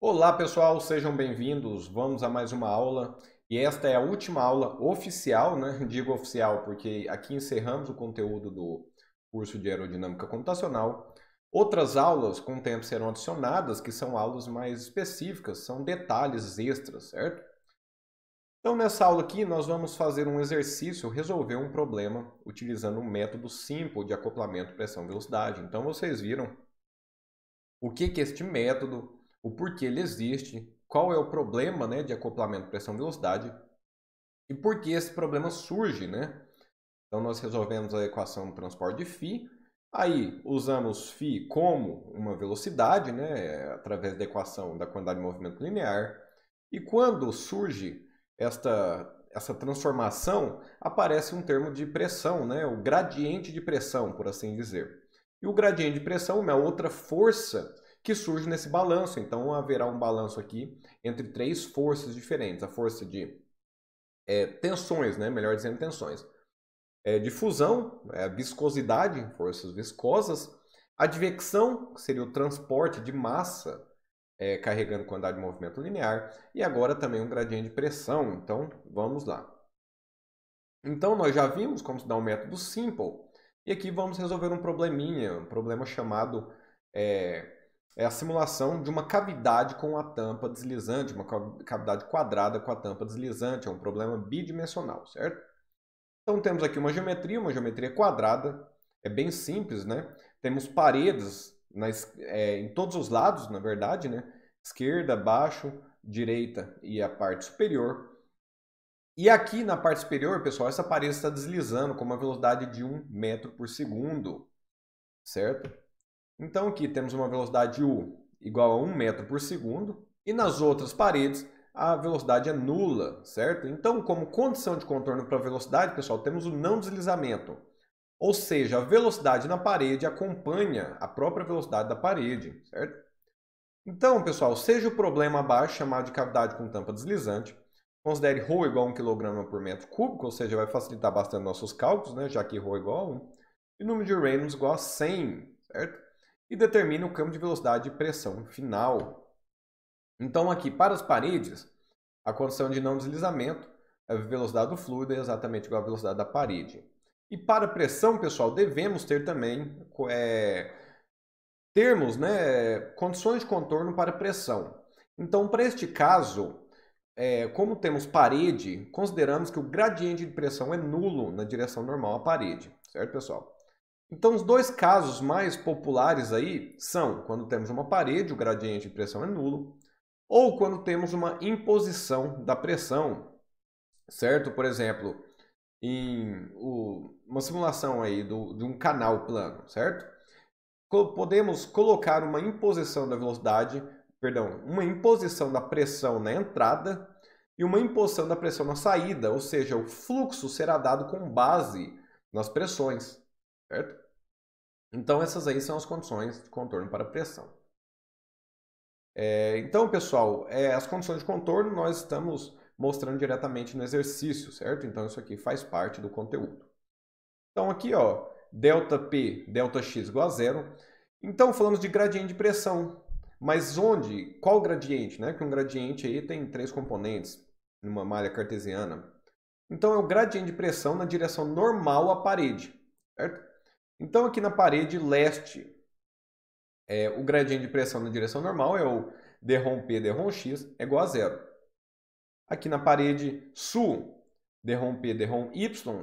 Olá pessoal, sejam bem-vindos. Vamos a mais uma aula e esta é a última aula oficial, né? Digo oficial porque aqui encerramos o conteúdo do curso de aerodinâmica computacional. Outras aulas com o tempo serão adicionadas, que são aulas mais específicas, são detalhes extras, certo? Então nessa aula aqui nós vamos fazer um exercício, resolver um problema utilizando um método simples de acoplamento pressão-velocidade. Então vocês viram o que que este método o porquê ele existe, qual é o problema né, de acoplamento pressão-velocidade e por que esse problema surge. Né? Então, nós resolvemos a equação do transporte de φ, aí usamos φ como uma velocidade, né, através da equação da quantidade de movimento linear, e quando surge esta essa transformação, aparece um termo de pressão, né? o gradiente de pressão, por assim dizer. E o gradiente de pressão é uma outra força que surge nesse balanço. Então haverá um balanço aqui entre três forças diferentes: a força de é, tensões, né? melhor dizendo, tensões. É, de fusão, é, viscosidade, forças viscosas, advecção, que seria o transporte de massa é, carregando quantidade de movimento linear, e agora também um gradiente de pressão. Então, vamos lá. Então, nós já vimos como se dá um método simple, e aqui vamos resolver um probleminha, um problema chamado é, é a simulação de uma cavidade com a tampa deslizante, uma cavidade quadrada com a tampa deslizante, é um problema bidimensional, certo? Então temos aqui uma geometria, uma geometria quadrada, é bem simples, né? Temos paredes nas, é, em todos os lados, na verdade, né? Esquerda, baixo, direita e a parte superior. E aqui na parte superior, pessoal, essa parede está deslizando com uma velocidade de 1 metro por segundo, certo? Então aqui temos uma velocidade U igual a 1 metro por segundo e nas outras paredes a velocidade é nula, certo? Então, como condição de contorno para velocidade, pessoal, temos o não deslizamento. Ou seja, a velocidade na parede acompanha a própria velocidade da parede, certo? Então, pessoal, seja o problema abaixo, chamado de cavidade com tampa deslizante, considere ρ igual a 1 kg por metro cúbico, ou seja, vai facilitar bastante nossos cálculos, né? já que ρ é igual a 1, e número de Reynolds igual a 100, certo? e determina o campo de velocidade e pressão final. Então, aqui para as paredes, a condição de não deslizamento, é a velocidade do fluido é exatamente igual à velocidade da parede. E para a pressão, pessoal, devemos ter também é, termos, né, condições de contorno para pressão. Então, para este caso, é, como temos parede, consideramos que o gradiente de pressão é nulo na direção normal à parede, certo, pessoal? Então, os dois casos mais populares aí são quando temos uma parede, o gradiente de pressão é nulo, ou quando temos uma imposição da pressão, certo? Por exemplo, em o, uma simulação aí do, de um canal plano, certo? Podemos colocar uma imposição da velocidade, perdão, uma imposição da pressão na entrada e uma imposição da pressão na saída, ou seja, o fluxo será dado com base nas pressões certo? Então essas aí são as condições de contorno para pressão. É, então, pessoal, é, as condições de contorno nós estamos mostrando diretamente no exercício, certo? Então isso aqui faz parte do conteúdo. Então aqui, ó, delta P, delta X igual a zero. Então falamos de gradiente de pressão, mas onde, qual gradiente, né? Que um gradiente aí tem três componentes numa malha cartesiana. Então é o gradiente de pressão na direção normal à parede, certo? Então, aqui na parede leste, é, o gradiente de pressão na direção normal é o dρP dρx é igual a zero. Aqui na parede sul, dρP dρy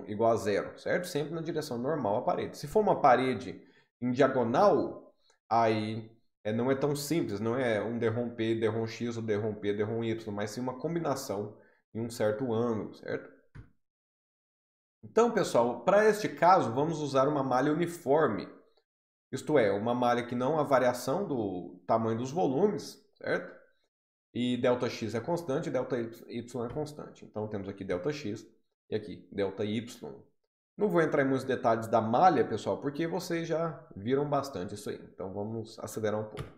igual a zero, certo? Sempre na direção normal a parede. Se for uma parede em diagonal, aí é, não é tão simples, não é um dρP dρx ou dρP dρy, mas sim uma combinação em um certo ângulo, certo? Então, pessoal, para este caso, vamos usar uma malha uniforme, isto é, uma malha que não há variação do tamanho dos volumes, certo? E ΔX é constante, ΔY é constante. Então, temos aqui ΔX e aqui ΔY. Não vou entrar em muitos detalhes da malha, pessoal, porque vocês já viram bastante isso aí. Então, vamos acelerar um pouco.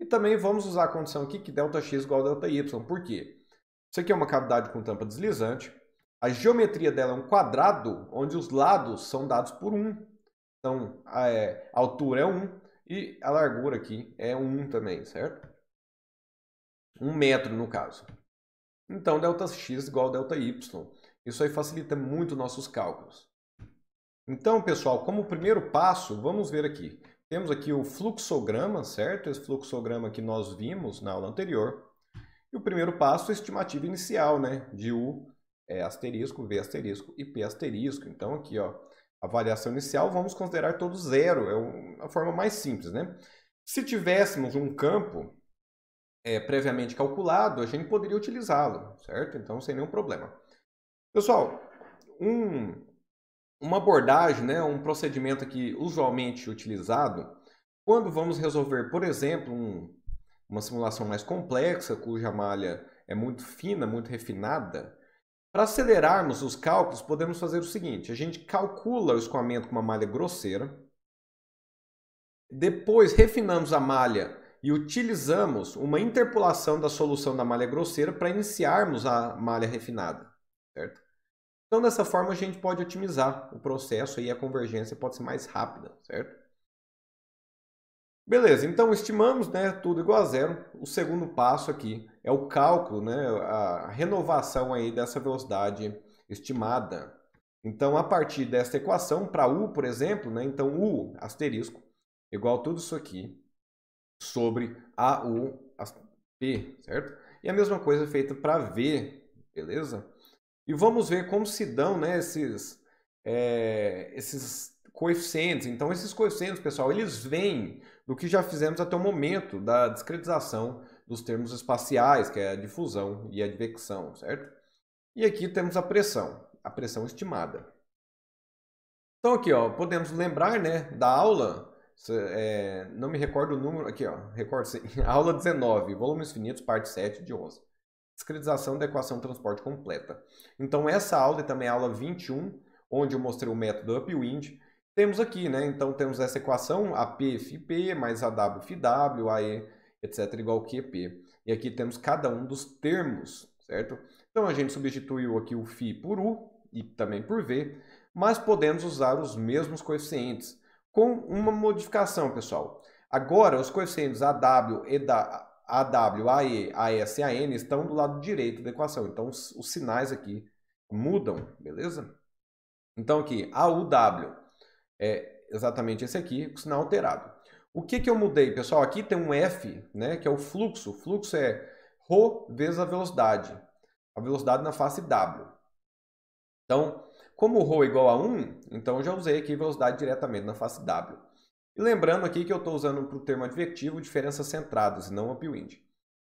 E também vamos usar a condição aqui que ΔX igual a ΔY. Por quê? Isso aqui é uma cavidade com tampa deslizante. A geometria dela é um quadrado onde os lados são dados por 1. Então, é, a, altura é 1 e a largura aqui é 1 também, certo? 1 metro, no caso. Então, ΔX igual a ΔY. Isso aí facilita muito nossos cálculos. Então, pessoal, como primeiro passo, vamos ver aqui. Temos aqui o fluxograma, certo? Esse fluxograma que nós vimos na aula anterior. E o primeiro passo é a estimativa inicial, né? De U é, asterisco, V asterisco e P asterisco. Então aqui, ó, a variação inicial vamos considerar todo zero, é a forma mais simples, né? Se tivéssemos um campo é, previamente calculado, a gente poderia utilizá-lo, certo? Então, sem nenhum problema. Pessoal, um, uma abordagem, né, um procedimento aqui usualmente utilizado, quando vamos resolver, por exemplo, um, uma simulação mais complexa, cuja malha é muito fina, muito refinada, para acelerarmos os cálculos, podemos fazer o seguinte: a gente calcula o escoamento com uma malha grosseira, depois refinamos a malha e utilizamos uma interpolação da solução da malha grosseira para iniciarmos a malha refinada, certo? Então, dessa forma, a gente pode otimizar o processo e a convergência pode ser mais rápida, certo? Beleza, então estimamos né, tudo igual a zero. O segundo passo aqui é o cálculo, né, a renovação aí dessa velocidade estimada. Então, a partir dessa equação, para U, por exemplo, né, então U asterisco igual tudo isso aqui sobre AU P, certo? E a mesma coisa feita para V, beleza? E vamos ver como se dão né, esses, é, esses coeficientes. Então, esses coeficientes, pessoal, eles vêm do que já fizemos até o momento da discretização dos termos espaciais, que é a difusão e a advecção, certo? E aqui temos a pressão, a pressão estimada. Então aqui, ó, podemos lembrar, né, da aula, é, não me recordo o número, aqui, ó, recordo sim, aula 19, volumes finitos, parte 7 de 11. Discretização da equação transporte completa. Então essa aula e é também a aula 21, onde eu mostrei o método Upwind, temos aqui, né? Então temos essa equação AP FP mais AW FW, AE, etc, igual que P. E aqui temos cada um dos termos, certo? Então a gente substituiu aqui o Φ por U e também por V, mas podemos usar os mesmos coeficientes, com uma modificação, pessoal. Agora, os coeficientes AW, EDA, AW, AE, AS e AN estão do lado direito da equação. Então, os sinais aqui mudam, beleza? Então, aqui, AUW é exatamente esse aqui, com sinal alterado. O que, que eu mudei, pessoal? Aqui tem um F, né, que é o fluxo. O fluxo é ρ vezes a velocidade. A velocidade na face W. Então, como o ρ é igual a 1, então já usei aqui velocidade diretamente na face W. E lembrando aqui que eu estou usando para o termo advectivo diferenças centradas, não upwind.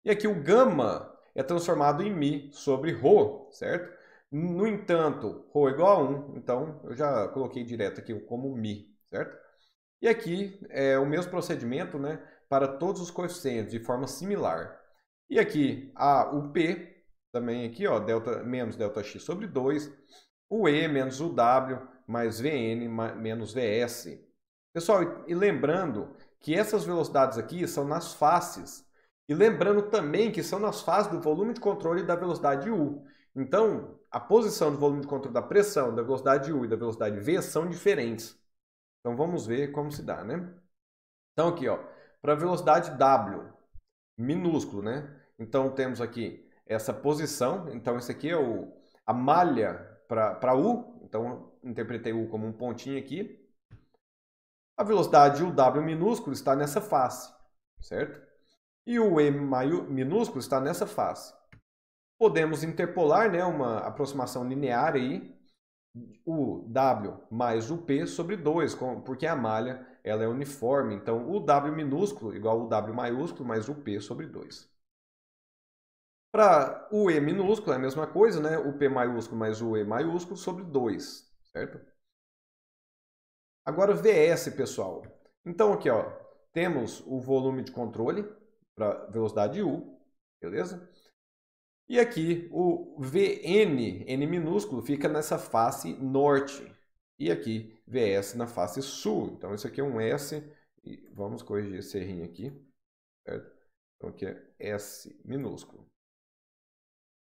E aqui o gama é transformado em mi sobre ρ, certo? No entanto, ρ é igual a 1, então eu já coloquei direto aqui como μ, certo? E aqui é o mesmo procedimento né, para todos os coeficientes, de forma similar. E aqui a, o P, também aqui, ó, delta, menos x sobre 2, o E menos o W, mais VN menos VS. Pessoal, e lembrando que essas velocidades aqui são nas faces. E lembrando também que são nas faces do volume de controle da velocidade U. Então, a posição do volume de controle da pressão, da velocidade U e da velocidade V são diferentes. Então, vamos ver como se dá, né? Então, aqui, ó, para a velocidade W, minúsculo, né? Então, temos aqui essa posição. Então, esse aqui é o, a malha para U. Então, interpretei U como um pontinho aqui. A velocidade UW minúsculo está nessa face, certo? E o M minúsculo está nessa face. Podemos interpolar né, uma aproximação linear aí, o W mais o P sobre 2, porque a malha ela é uniforme. Então, o W minúsculo igual o W maiúsculo mais o P sobre 2. Para o E minúsculo é a mesma coisa, né? O P maiúsculo mais o E maiúsculo sobre 2, certo? Agora, VS, pessoal. Então, aqui, ó, temos o volume de controle para velocidade U, beleza? E aqui o VN, N minúsculo, fica nessa face norte. E aqui VS na face sul. Então isso aqui é um S. E vamos corrigir esse errinho aqui. Certo? Então aqui é S minúsculo.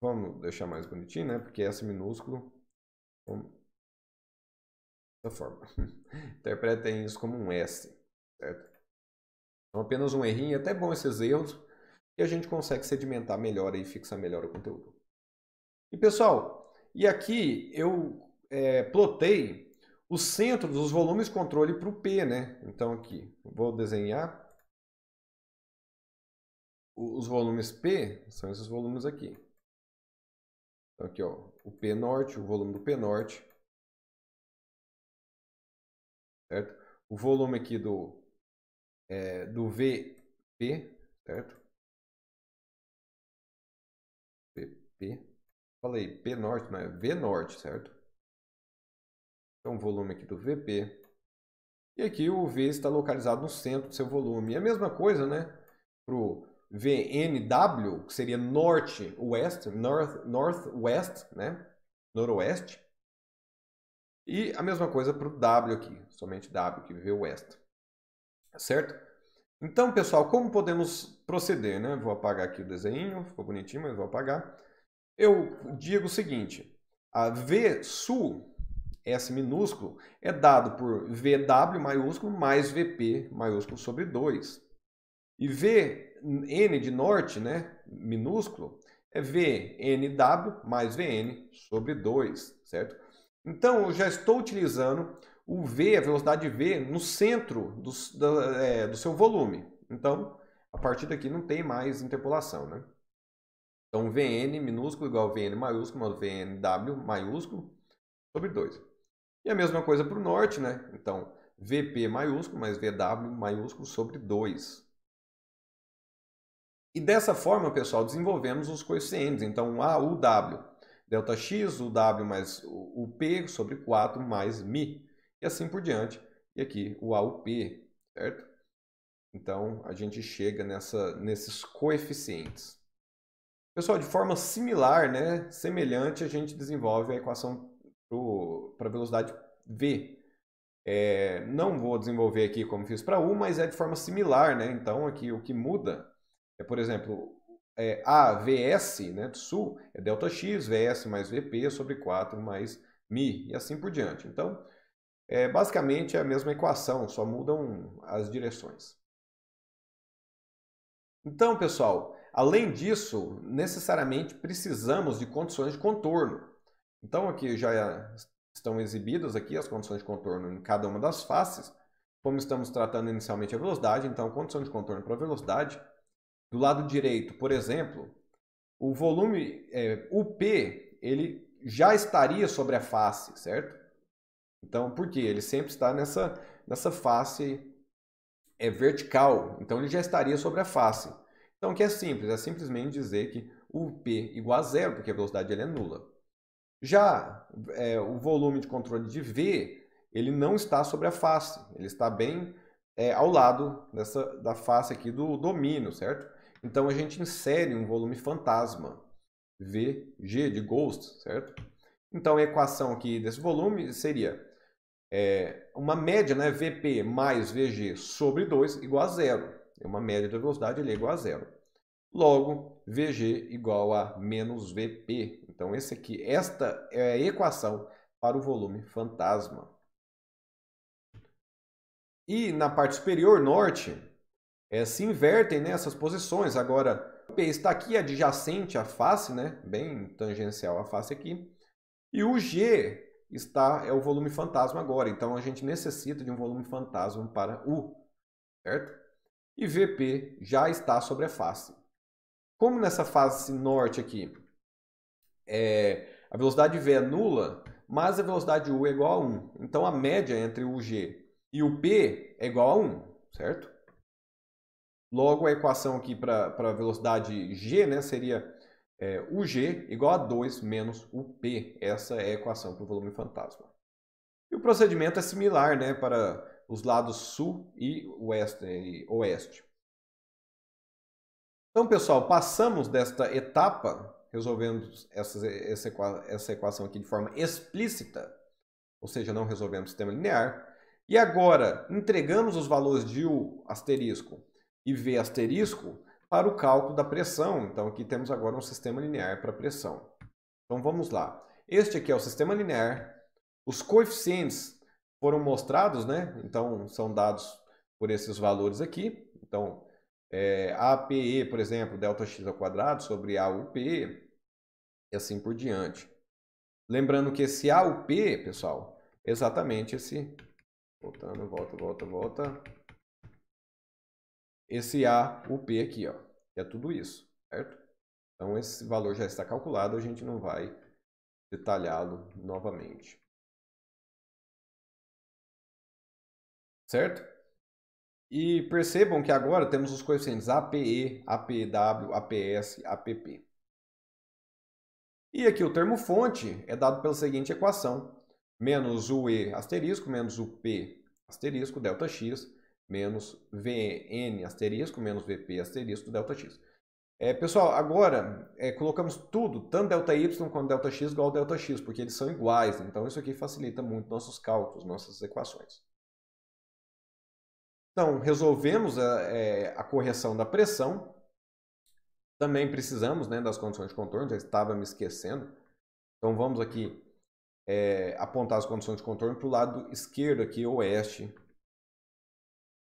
Vamos deixar mais bonitinho, né? Porque S minúsculo. Dessa forma. Interpretem isso como um S. Certo? Então apenas um errinho. É até bom esses erros e a gente consegue sedimentar melhor e fixar melhor o conteúdo. E pessoal, e aqui eu é, plotei os centros dos volumes controle para o P, né? Então aqui, vou desenhar os volumes P, são esses volumes aqui. Então aqui ó, o P norte, o volume do P norte, certo? O volume aqui do, é, do VP, certo? P. Falei P norte, mas V norte, certo? Então, o volume aqui do VP. E aqui o V está localizado no centro do seu volume. E a mesma coisa, né? Para o VNW, que seria norte-oeste, north, west, né? Noroeste. E a mesma coisa para o W aqui, somente W, que V oeste. Certo? Então, pessoal, como podemos proceder, né? Vou apagar aqui o desenho, ficou bonitinho, mas vou apagar. Eu digo o seguinte: a sul, S minúsculo, é dado por VW maiúsculo mais VP maiúsculo sobre 2. E VN de norte, né, minúsculo, é VNW mais VN sobre 2, certo? Então, eu já estou utilizando o V, a velocidade V, no centro do, do, é, do seu volume. Então, a partir daqui não tem mais interpolação, né? Então, VN minúsculo igual VN maiúsculo mais VNW maiúsculo sobre 2. E a mesma coisa para o norte, né? Então, VP maiúsculo mais VW maiúsculo sobre 2. E dessa forma, pessoal, desenvolvemos os coeficientes. Então, AUW, delta x, UW mais UP sobre 4 mais mi. E assim por diante. E aqui o P, certo? Então, a gente chega nessa, nesses coeficientes. Pessoal, de forma similar, né, semelhante, a gente desenvolve a equação para a velocidade v. É, não vou desenvolver aqui como fiz para u, mas é de forma similar, né? Então aqui o que muda é, por exemplo, é, AVS né, do sul é delta x, VS mais VP sobre 4 mais mi e assim por diante. Então, é, basicamente é a mesma equação, só mudam as direções. Então, pessoal, além disso, necessariamente precisamos de condições de contorno. Então, aqui já estão exibidas aqui as condições de contorno em cada uma das faces. Como estamos tratando inicialmente a velocidade, então condições de contorno para a velocidade. Do lado direito, por exemplo, o volume é, UP ele já estaria sobre a face, certo? Então, por quê? Ele sempre está nessa, nessa face é vertical, então ele já estaria sobre a face. Então, o que é simples? É simplesmente dizer que o P igual a zero, porque a velocidade é nula. Já é, o volume de controle de V, ele não está sobre a face, ele está bem é, ao lado dessa, da face aqui do domínio, certo? Então, a gente insere um volume fantasma, VG de Ghost, certo? Então, a equação aqui desse volume seria é, uma média, né, VP mais VG sobre 2 igual a zero. É uma média da velocidade, ele é igual a zero. Logo, VG igual a menos VP. Então, esse aqui, esta é a equação para o volume fantasma. E na parte superior norte, é, se invertem né, essas posições. Agora, o P está aqui adjacente à face, né, bem tangencial à face aqui. E o G está é o volume fantasma agora. Então a gente necessita de um volume fantasma para U, certo? E VP já está sobre a face. Como nessa face norte aqui, é, a velocidade V é nula, mas a velocidade U é igual a 1. Então a média entre o G e o P é igual a 1, certo? Logo a equação aqui para a velocidade G né, seria é, o G igual a 2 menos o P. Essa é a equação para o volume fantasma. E o procedimento é similar né, para os lados sul e oeste. E oeste. Então, pessoal, passamos desta etapa, resolvendo essa, essa equação aqui de forma explícita, ou seja, não resolvemos o sistema linear. E agora, entregamos os valores de U asterisco e V asterisco para o cálculo da pressão. Então aqui temos agora um sistema linear para pressão. Então vamos lá. Este aqui é o sistema linear. Os coeficientes foram mostrados, né? Então são dados por esses valores aqui. Então é, APE, por exemplo, delta x ao quadrado sobre AUP e assim por diante. Lembrando que esse AUP, pessoal, é exatamente esse voltando, volta, volta, volta, esse A, o P aqui, ó, é tudo isso, certo? Então esse valor já está calculado, a gente não vai detalhá-lo novamente. Certo? E percebam que agora temos os coeficientes APE, APW, APS, APP. E aqui o termo fonte é dado pela seguinte equação. Menos o E asterisco, menos o P asterisco, delta X, menos VN asterisco menos VP asterisco delta X. É, pessoal, agora é, colocamos tudo, tanto delta y quanto delta x igual a delta x, porque eles são iguais. Então isso aqui facilita muito nossos cálculos, nossas equações. Então, resolvemos a, é, a correção da pressão. Também precisamos né, das condições de contorno, já estava me esquecendo. Então vamos aqui é, apontar as condições de contorno para o lado esquerdo aqui, oeste,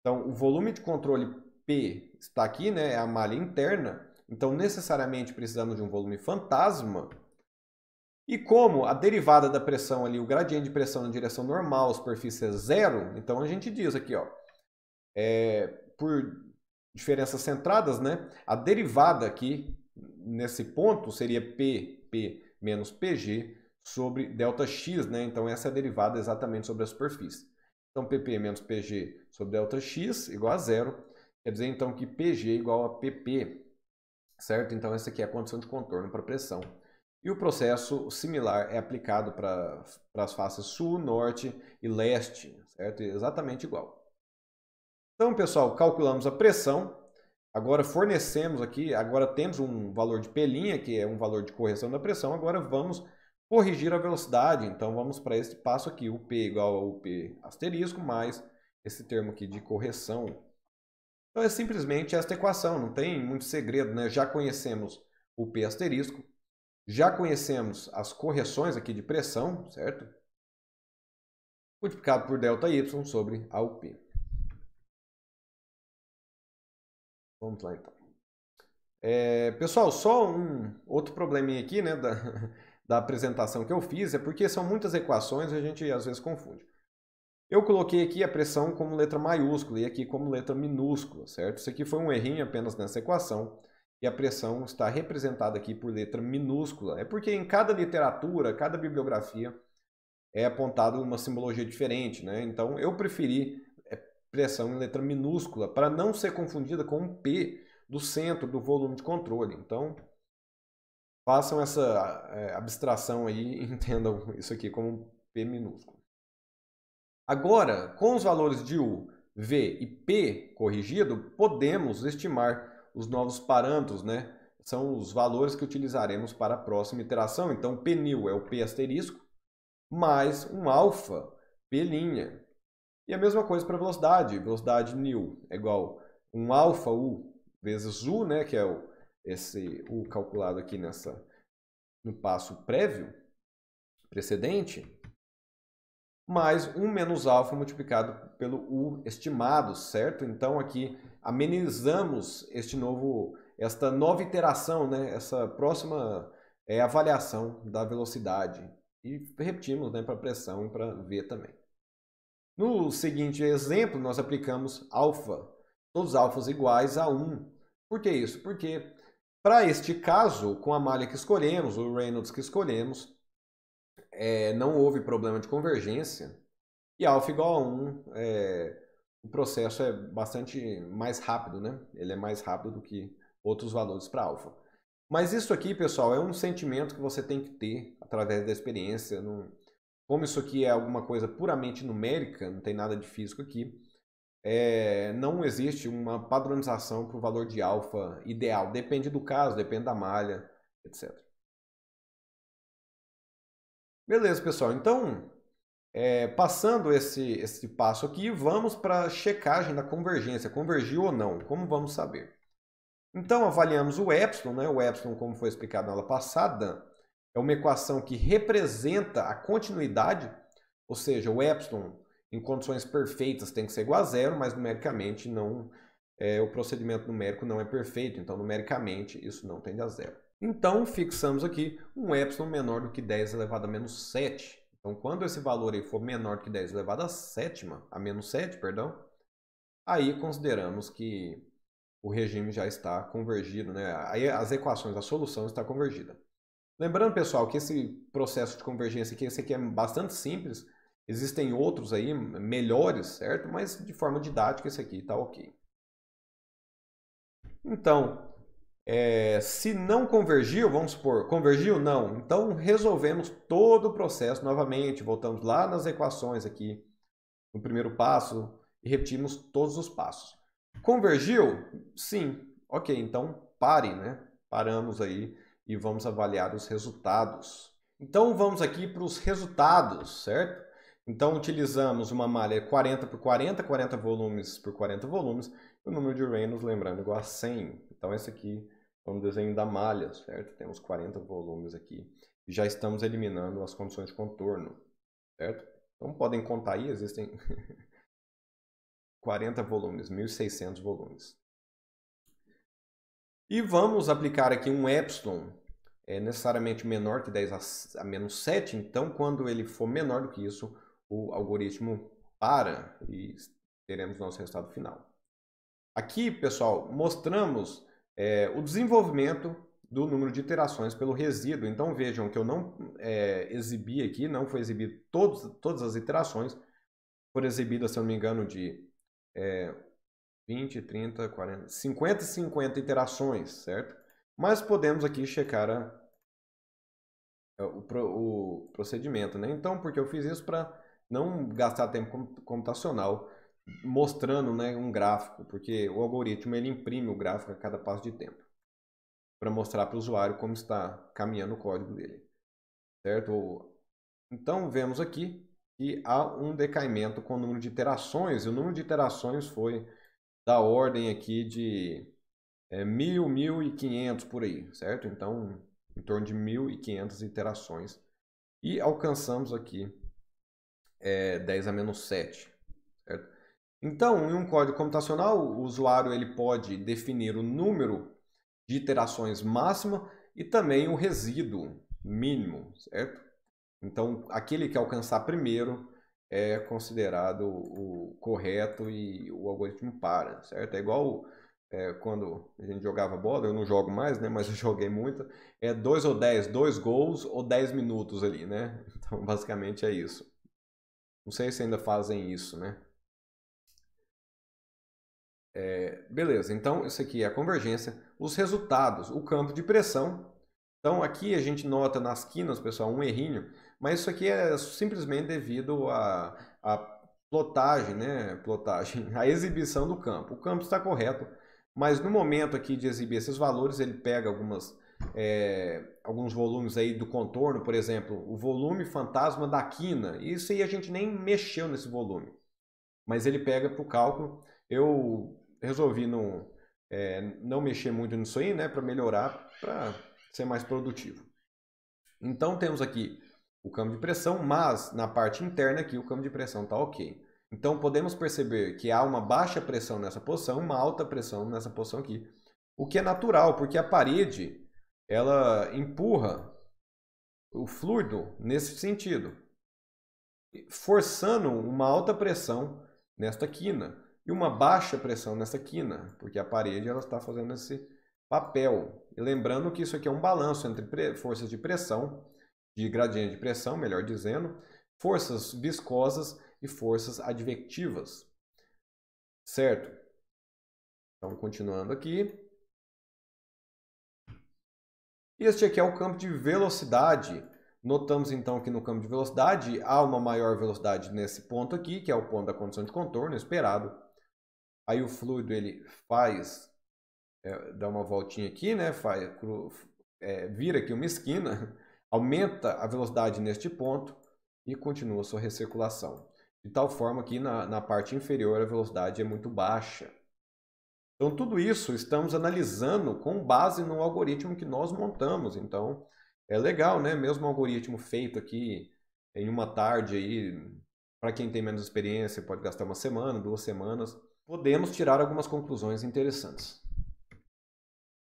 então, o volume de controle P está aqui, né? É a malha interna. Então, necessariamente precisamos de um volume fantasma. E como a derivada da pressão ali, o gradiente de pressão na direção normal, a superfície é zero, então a gente diz aqui, ó, é, por diferenças centradas, né? A derivada aqui nesse ponto seria PP menos PG sobre delta x, né? Então essa é a derivada exatamente sobre a superfície. Então, PP menos PG sobre delta x igual a zero. Quer dizer, então, que PG é igual a PP, certo? Então, essa aqui é a condição de contorno para pressão. E o processo similar é aplicado para as faces sul, norte e leste, certo? Exatamente igual. Então, pessoal, calculamos a pressão. Agora fornecemos aqui, agora temos um valor de pelinha, que é um valor de correção da pressão. Agora vamos corrigir a velocidade. Então vamos para este passo aqui, o P igual ao P asterisco mais esse termo aqui de correção. Então é simplesmente esta equação, não tem muito segredo, né? Já conhecemos o P asterisco, já conhecemos as correções aqui de pressão, certo? Multiplicado por ΔY sobre AUP. Vamos lá então. É, pessoal, só um outro probleminha aqui, né? Da da apresentação que eu fiz, é porque são muitas equações e a gente às vezes confunde. Eu coloquei aqui a pressão como letra maiúscula e aqui como letra minúscula, certo? Isso aqui foi um errinho apenas nessa equação. E a pressão está representada aqui por letra minúscula. É porque em cada literatura, cada bibliografia, é apontado uma simbologia diferente, né? Então eu preferi eh, pressão em letra minúscula para não ser confundida com o P do centro do volume de controle. Então façam essa é, abstração aí e entendam isso aqui como P minúsculo. Agora, com os valores de U, V e P corrigido, podemos estimar os novos parâmetros, né? São os valores que utilizaremos para a próxima iteração. Então, P new é o P asterisco mais um alfa P linha. E a mesma coisa para velocidade. Velocidade new é igual um alfa U vezes U, né? Que é o esse U calculado aqui nessa no passo prévio, precedente, mais 1 menos alfa multiplicado pelo U estimado, certo? Então aqui amenizamos este novo, esta nova iteração, né? essa próxima é, avaliação da velocidade. E repetimos né, para pressão e para V também. No seguinte exemplo, nós aplicamos alfa, todos alfas iguais a 1. Por que isso? Porque para este caso, com a malha que escolhemos, o Reynolds que escolhemos, é, não houve problema de convergência e alfa igual a 1, é, o processo é bastante mais rápido, né? Ele é mais rápido do que outros valores para alfa. Mas isso aqui, pessoal, é um sentimento que você tem que ter através da experiência. Não... Como isso aqui é alguma coisa puramente numérica, não tem nada de físico aqui, é, não existe uma padronização para o valor de alfa ideal. Depende do caso, depende da malha, etc. Beleza, pessoal. Então, é, passando esse, esse passo aqui, vamos para a checagem da convergência. Convergiu ou não? Como vamos saber? Então, avaliamos o epsilon. Né? O epsilon, como foi explicado na aula passada, é uma equação que representa a continuidade, ou seja, o epsilon em condições perfeitas tem que ser igual a zero, mas numericamente não é, o procedimento numérico não é perfeito, então numericamente isso não tende a zero. Então fixamos aqui um epsilon menor do que 10 elevado a menos 7. Então quando esse valor aí for menor do que 10 elevado a sétima, a menos 7, perdão, aí consideramos que o regime já está convergido, né? Aí as equações, a solução está convergida. Lembrando, pessoal, que esse processo de convergência aqui, esse aqui é bastante simples, Existem outros aí melhores, certo? Mas de forma didática esse aqui está ok. Então, é, se não convergiu, vamos supor, convergiu? Não. Então, resolvemos todo o processo novamente. Voltamos lá nas equações aqui, no primeiro passo, e repetimos todos os passos. Convergiu? Sim. Ok, então pare, né? Paramos aí e vamos avaliar os resultados. Então, vamos aqui para os resultados, certo? Então, utilizamos uma malha 40 por 40, 40 volumes por 40 volumes, e o número de Reynolds, lembrando, igual a 100. Então, esse aqui é um desenho da malha, certo? Temos 40 volumes aqui. já estamos eliminando as condições de contorno, certo? Então, podem contar aí, existem 40 volumes, 1.600 volumes. E vamos aplicar aqui um epsilon é necessariamente menor que 10 a menos 7, então quando ele for menor do que isso, o algoritmo para e teremos nosso resultado final. Aqui, pessoal, mostramos é, o desenvolvimento do número de iterações pelo resíduo. Então vejam que eu não é, exibi aqui, não foi exibido todos, todas as iterações. Foram exibidas, se eu não me engano, de é, 20, 30, 40, 50 e 50 iterações, certo? Mas podemos aqui checar a, o, o procedimento, né? Então, porque eu fiz isso para não gastar tempo computacional mostrando né, um gráfico, porque o algoritmo ele imprime o gráfico a cada passo de tempo para mostrar para o usuário como está caminhando o código dele, certo? Então vemos aqui que há um decaimento com o número de iterações. E o número de iterações foi da ordem aqui de é, 1.000, 1.500 por aí, certo? Então em torno de 1.500 iterações e alcançamos aqui é, 10 a menos 7. Certo? Então, em um código computacional, o usuário ele pode definir o número de iterações máxima e também o resíduo mínimo, certo? Então, aquele que alcançar primeiro é considerado o correto e o algoritmo para, certo? É igual é, quando a gente jogava bola, eu não jogo mais, né? Mas eu joguei muito. É dois ou dez, dois gols ou dez minutos ali, né? Então, basicamente é isso. Não sei se ainda fazem isso, né? É, beleza, então isso aqui é a convergência. Os resultados, o campo de pressão. Então aqui a gente nota nas quinas, pessoal, um errinho, mas isso aqui é simplesmente devido à, à plotagem, né? Plotagem, a exibição do campo. O campo está correto, mas no momento aqui de exibir esses valores, ele pega algumas é, alguns volumes aí do contorno, por exemplo, o volume Fantasma da Quina. Isso aí a gente nem mexeu nesse volume. Mas ele pega para o cálculo. Eu resolvi não, é, não mexer muito nisso aí, né? Para melhorar, para ser mais produtivo. Então temos aqui o câmbio de pressão, mas na parte interna aqui o câmbio de pressão está ok. Então podemos perceber que há uma baixa pressão nessa posição, uma alta pressão nessa posição aqui. O que é natural, porque a parede ela empurra o fluido nesse sentido, forçando uma alta pressão nesta quina e uma baixa pressão nessa quina, porque a parede ela está fazendo esse papel. E lembrando que isso aqui é um balanço entre forças de pressão, de gradiente de pressão, melhor dizendo, forças viscosas e forças advectivas. Certo? Então, continuando aqui. Este aqui é o campo de velocidade. Notamos então que no campo de velocidade há uma maior velocidade nesse ponto aqui, que é o ponto da condição de contorno esperado. Aí o fluido ele faz, é, dá uma voltinha aqui, né? Faz, é, vira aqui uma esquina, aumenta a velocidade neste ponto e continua sua recirculação. De tal forma que na, na parte inferior a velocidade é muito baixa. Então, tudo isso estamos analisando com base no algoritmo que nós montamos. Então, é legal, né? Mesmo algoritmo feito aqui em uma tarde aí, para quem tem menos experiência, pode gastar uma semana, duas semanas, podemos tirar algumas conclusões interessantes.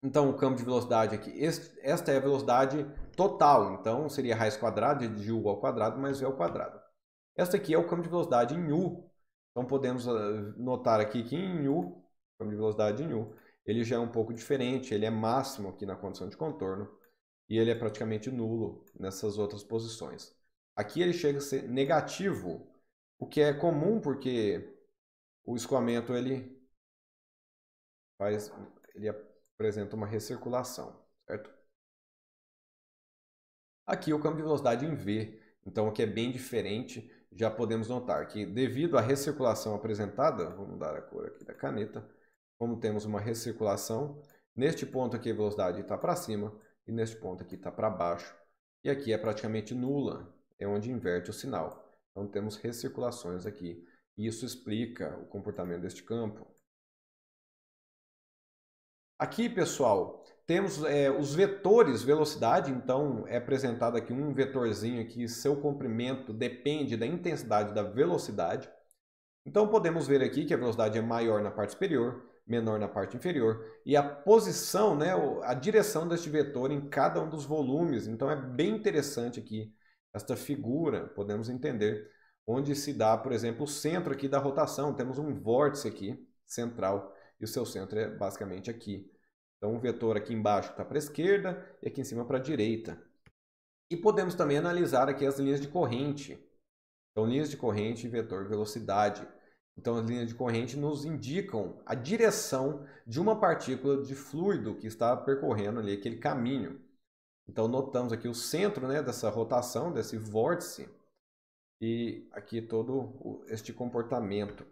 Então, o campo de velocidade aqui, este, esta é a velocidade total, então seria raiz quadrada de u ao quadrado mais v ao quadrado. Esta aqui é o campo de velocidade em u, então podemos ah, notar aqui que em u de velocidade de nu, ele já é um pouco diferente, ele é máximo aqui na condição de contorno e ele é praticamente nulo nessas outras posições. Aqui ele chega a ser negativo, o que é comum porque o escoamento ele faz, ele apresenta uma recirculação, certo? Aqui o campo de velocidade em V, então o que é bem diferente, já podemos notar que devido à recirculação apresentada, vamos mudar a cor aqui da caneta, como temos uma recirculação, neste ponto aqui a velocidade está para cima e neste ponto aqui está para baixo. E aqui é praticamente nula, é onde inverte o sinal. Então temos recirculações aqui. E isso explica o comportamento deste campo. Aqui, pessoal, temos é, os vetores velocidade, então é apresentado aqui um vetorzinho que seu comprimento depende da intensidade da velocidade. Então podemos ver aqui que a velocidade é maior na parte superior menor na parte inferior, e a posição, né, a direção deste vetor em cada um dos volumes. Então é bem interessante aqui esta figura, podemos entender onde se dá, por exemplo, o centro aqui da rotação. Temos um vórtice aqui central e o seu centro é basicamente aqui. Então, o vetor aqui embaixo está para a esquerda e aqui em cima para a direita. E podemos também analisar aqui as linhas de corrente. Então, linhas de corrente e vetor velocidade. Então, as linhas de corrente nos indicam a direção de uma partícula de fluido que está percorrendo ali aquele caminho. Então, notamos aqui o centro né, dessa rotação, desse vórtice, e aqui todo este comportamento.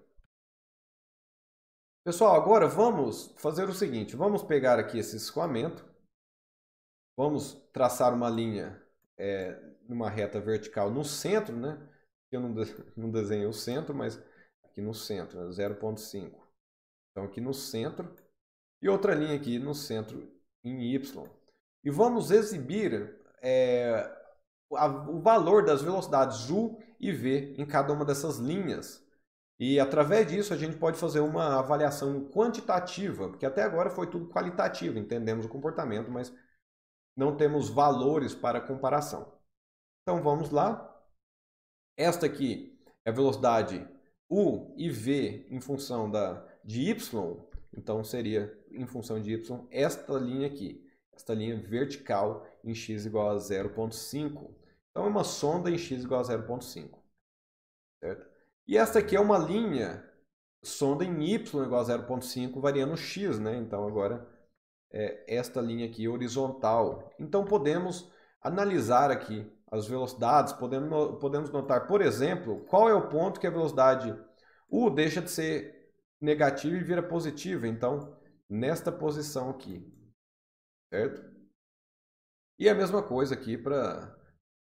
Pessoal, agora vamos fazer o seguinte, vamos pegar aqui esse escoamento, vamos traçar uma linha é, numa reta vertical no centro, né? Eu não, não desenhei o centro, mas aqui no centro, 0.5. Né, então aqui no centro e outra linha aqui no centro em Y. E vamos exibir é, a, o valor das velocidades U e V em cada uma dessas linhas. E através disso a gente pode fazer uma avaliação quantitativa, porque até agora foi tudo qualitativo, entendemos o comportamento, mas não temos valores para comparação. Então vamos lá. Esta aqui é a velocidade U e V em função da, de Y, então seria em função de Y esta linha aqui, esta linha vertical em X igual a 0.5. Então é uma sonda em X igual a 0.5, certo? E esta aqui é uma linha sonda em Y igual a 0.5 variando X, né? Então agora é esta linha aqui horizontal. Então podemos analisar aqui as velocidades, podemos, podemos notar, por exemplo, qual é o ponto que a velocidade U deixa de ser negativa e vira positiva. Então, nesta posição aqui, certo? E a mesma coisa aqui para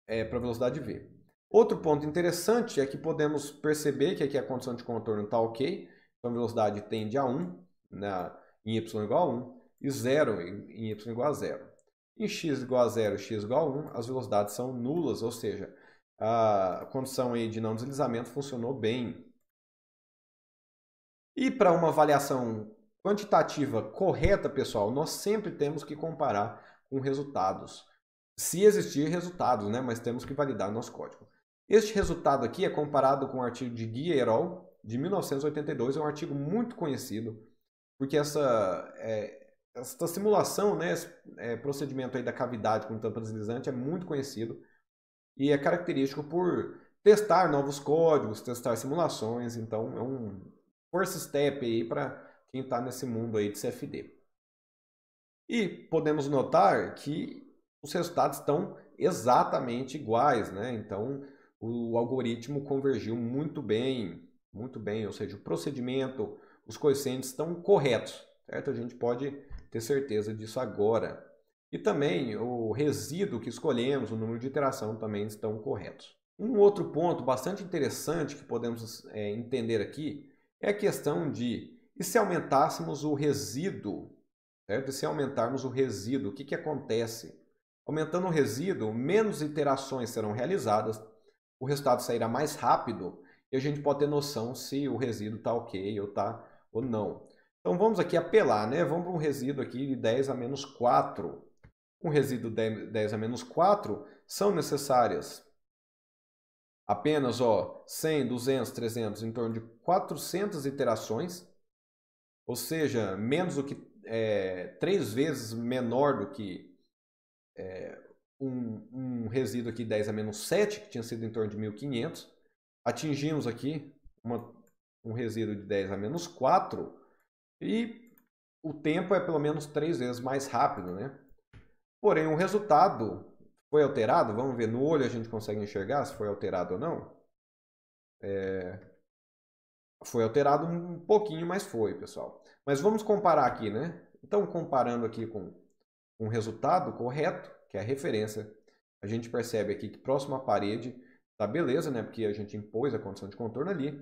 é, a velocidade V. Outro ponto interessante é que podemos perceber que aqui a condição de contorno está ok, então a velocidade tende a 1 na, né, em y igual a 1 e 0 em, em y igual a 0 em x igual a 0 x igual a 1, as velocidades são nulas, ou seja, a condição aí de não deslizamento funcionou bem. E para uma avaliação quantitativa correta, pessoal, nós sempre temos que comparar com resultados. Se existir resultados, né? mas temos que validar nosso código. Este resultado aqui é comparado com o artigo de Guia de 1982, é um artigo muito conhecido, porque essa, é, essa simulação, né, esse é, procedimento aí da cavidade com tampa deslizante é muito conhecido e é característico por testar novos códigos, testar simulações, então é um force step aí para quem está nesse mundo aí de CFD. E podemos notar que os resultados estão exatamente iguais, né? Então o algoritmo convergiu muito bem, muito bem, ou seja, o procedimento, os coeficientes estão corretos, certo? A gente pode ter certeza disso agora. E também o resíduo que escolhemos, o número de iteração também estão corretos. Um outro ponto bastante interessante que podemos é, entender aqui é a questão de e se aumentássemos o resíduo, certo? E se aumentarmos o resíduo, o que, que acontece? Aumentando o resíduo, menos iterações serão realizadas, o resultado sairá mais rápido e a gente pode ter noção se o resíduo está ok ou, tá, ou não. Então vamos aqui apelar, né? Vamos para um resíduo aqui de 10 a menos 4. Um resíduo de 10 a menos 4 são necessárias apenas ó, 100, 200, 300, em torno de 400 iterações, ou seja, menos do que é, três vezes menor do que é, um, um resíduo aqui 10 a menos 7, que tinha sido em torno de 1500. Atingimos aqui uma, um resíduo de 10 a menos 4, e o tempo é pelo menos três vezes mais rápido, né? Porém, o resultado foi alterado. Vamos ver no olho a gente consegue enxergar se foi alterado ou não. É... Foi alterado um pouquinho, mas foi, pessoal. Mas vamos comparar aqui, né? Então, comparando aqui com o um resultado correto, que é a referência, a gente percebe aqui que próximo à parede tá beleza, né? Porque a gente impôs a condição de contorno ali.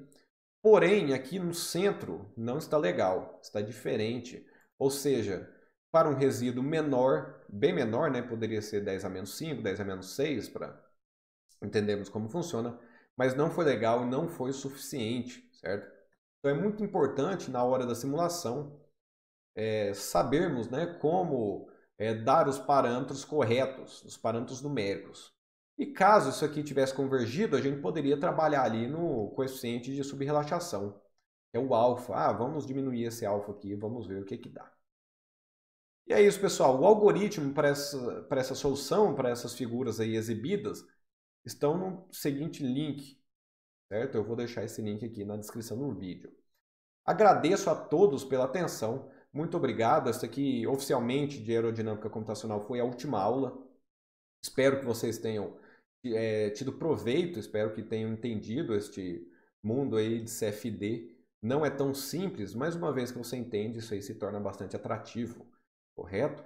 Porém, aqui no centro não está legal, está diferente. Ou seja, para um resíduo menor, bem menor, né? poderia ser 10 a menos 5, 10 a menos 6, para entendermos como funciona, mas não foi legal e não foi suficiente, certo? Então é muito importante na hora da simulação é, sabermos né, como é, dar os parâmetros corretos, os parâmetros numéricos. E caso isso aqui tivesse convergido, a gente poderia trabalhar ali no coeficiente de subrelaxação, que é o alfa. Ah, vamos diminuir esse alfa aqui, vamos ver o que, que dá. E é isso, pessoal. O algoritmo para essa, para essa solução, para essas figuras aí exibidas, estão no seguinte link, certo? Eu vou deixar esse link aqui na descrição do vídeo. Agradeço a todos pela atenção. Muito obrigado. Essa aqui, oficialmente, de aerodinâmica computacional foi a última aula. Espero que vocês tenham é, tido proveito, espero que tenham entendido este mundo aí de CFD. Não é tão simples, mas uma vez que você entende, isso aí se torna bastante atrativo, correto?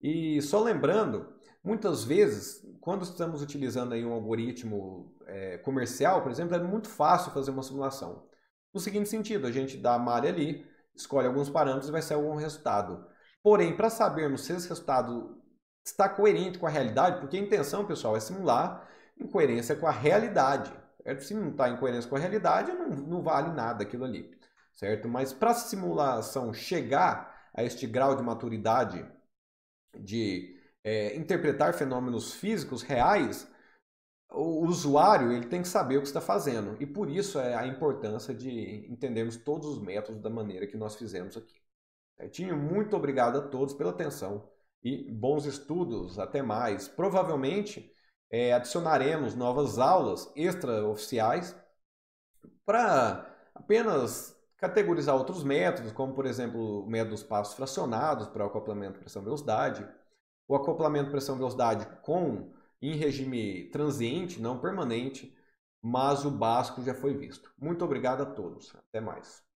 E só lembrando, muitas vezes, quando estamos utilizando aí um algoritmo é, comercial, por exemplo, é muito fácil fazer uma simulação. No seguinte sentido, a gente dá a malha ali, escolhe alguns parâmetros e vai sair algum resultado. Porém, para sabermos se esse resultado está coerente com a realidade, porque a intenção, pessoal, é simular em coerência com a realidade. Certo? Se não está em coerência com a realidade, não, não vale nada aquilo ali. Certo? Mas para a simulação chegar a este grau de maturidade de é, interpretar fenômenos físicos reais, o usuário ele tem que saber o que está fazendo. E por isso é a importância de entendermos todos os métodos da maneira que nós fizemos aqui. Certinho? Muito obrigado a todos pela atenção e bons estudos. Até mais. Provavelmente é, adicionaremos novas aulas extraoficiais para apenas categorizar outros métodos, como por exemplo o método dos passos fracionados para o acoplamento pressão-velocidade, o acoplamento pressão-velocidade com em regime transiente, não permanente, mas o básico já foi visto. Muito obrigado a todos. Até mais.